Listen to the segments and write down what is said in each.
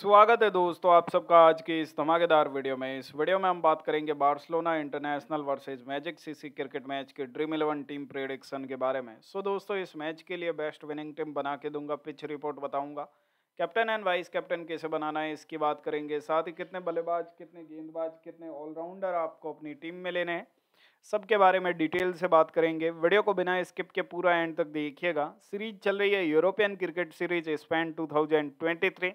स्वागत है दोस्तों आप सबका आज की इस धमाकेदार वीडियो में इस वीडियो में हम बात करेंगे Barcelona international versus magic CC cricket match के ड्रीम इलेवन टीम प्रेडिक्शन के बारे में सो दोस्तों इस मैच के लिए बेस्ट विनिंग टीम बना के दूंगा पिच रिपोर्ट बताऊंगा कैप्टन एंड वाइस कैप्टन कैसे बनाना है इसकी बात करेंगे साथ ही कितने बल्लेबाज कितने गेंदबाज कितने ऑलराउंडर आपको अपनी टीम में लेने हैं सबके बारे में डिटेल से बात करेंगे वीडियो को बिना स्किप के पूरा एंड तक देखिएगा सीरीज चल रही है European cricket series Spain three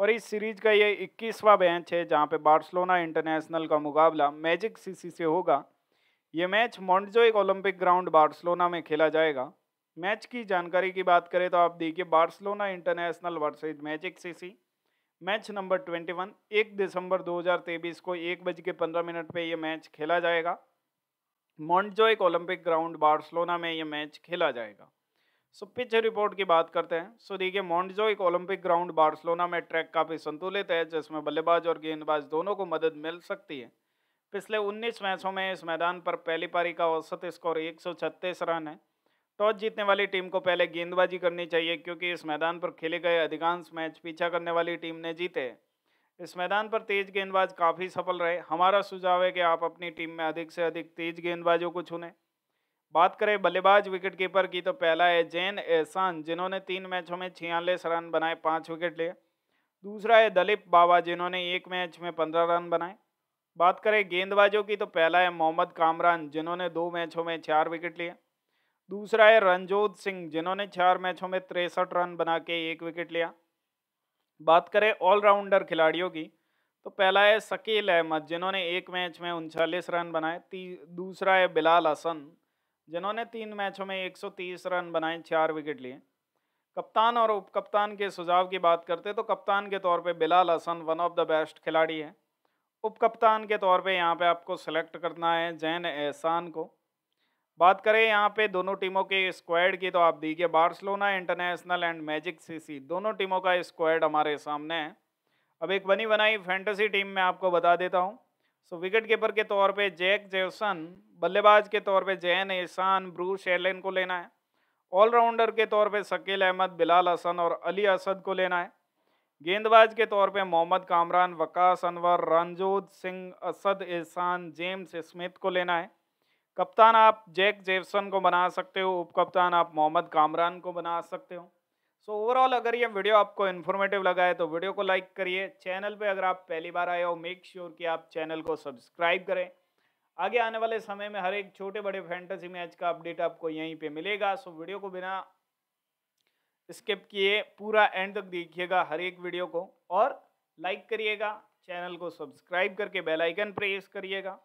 और इस सीरीज का ये 21वां मैच है जहाँ पे बार्सलोना इंटरनेशनल का मुकाबला मैजिक सीसी से होगा ये मैच मॉन्टजो एक ओलंपिक ग्राउंड बार्सलोना में खेला जाएगा मैच की जानकारी की बात करें तो आप देखिए Barcelona international versus magic CC match number twenty one एक दिसंबर दो हज़ार तेईस को एक बज के पंद्रह मिनट पर यह मैच खेला जाएगा मॉन्टजो एक ओलंपिक ग्राउंड बार्सलोना में यह मैच खेला जाएगा सो पिच रिपोर्ट की बात करते हैं सो देखिए मॉन्डजो एक ओलंपिक ग्राउंड बार्सलोना में ट्रैक काफ़ी संतुलित है जिसमें बल्लेबाज और गेंदबाज दोनों को मदद मिल सकती है पिछले 19 मैचों में इस मैदान पर पहली पारी का औसत स्कोर एक रन है टॉस जीतने वाली टीम को पहले गेंदबाजी करनी चाहिए क्योंकि इस मैदान पर खेले गए अधिकांश मैच पीछा करने वाली टीम ने जीते इस मैदान पर तेज गेंदबाज काफ़ी सफल रहे हमारा सुझाव है कि आप अपनी टीम में अधिक से अधिक तेज गेंदबाजों को चुनें बात करें बल्लेबाज विकेट कीपर की तो पहला है जैन एहसान जिन्होंने तीन मैचों में छियालीस रन बनाए पाँच विकेट लिए दूसरा है दलीप बाबा जिन्होंने एक मैच में पंद्रह रन बनाए बात करें गेंदबाजों की तो पहला है मोहम्मद कामरान जिन्होंने दो मैचों में चार विकेट लिए दूसरा है रंजोत सिंह जिन्होंने चार मैचों में तिरसठ रन बना के एक विकेट लिया बात करें ऑलराउंडर खिलाड़ियों की तो पहला है शकील अहमद जिन्होंने एक मैच में उनचालीस रन बनाए दूसरा है बिलाल हसन जिन्होंने तीन मैचों में 130 रन बनाए चार विकेट लिए कप्तान और उप कप्तान के सुझाव की बात करते तो कप्तान के तौर पे Bilal Hasan one of the best खिलाड़ी है उप कप्तान के तौर पे यहाँ पे आपको सेलेक्ट करना है जैन एहसान को बात करें यहाँ पे दोनों टीमों के स्क्वाड की तो आप दीजिए Barcelona international and magic CC दोनों टीमों का स्क्वाड हमारे सामने है अब एक बनी बनाई फैंटेसी टीम में आपको बता देता हूँ सो विकेट कीपर के तौर पे जैक जेवसन बल्लेबाज के तौर पे जैन एहसान ब्रूश एलन को लेना है ऑलराउंडर के तौर पे शकील अहमद बिलाल हसन और अली असद को लेना है गेंदबाज के तौर पे मोहम्मद कामरान वकास अनवर रंजोत सिंह असद एहसान जेम्स स्मिथ को लेना है कप्तान आप जैक जेवसन को बना सकते हो उप कप्तान आप मोहम्मद कामरान को बना सकते हो सो so, ओवरऑल अगर ये वीडियो आपको इन्फॉर्मेटिव लगा है तो वीडियो को लाइक करिए चैनल पे अगर आप पहली बार आए हो मेक श्योर कि आप चैनल को सब्सक्राइब करें आगे आने वाले समय में हर एक छोटे बड़े फैंटेसी मैच का अपडेट आपको यहीं पे मिलेगा सो वीडियो को बिना स्किप किए पूरा एंड तक देखिएगा हर एक वीडियो को और लाइक करिएगा चैनल को सब्सक्राइब करके बेलाइकन प्रेस करिएगा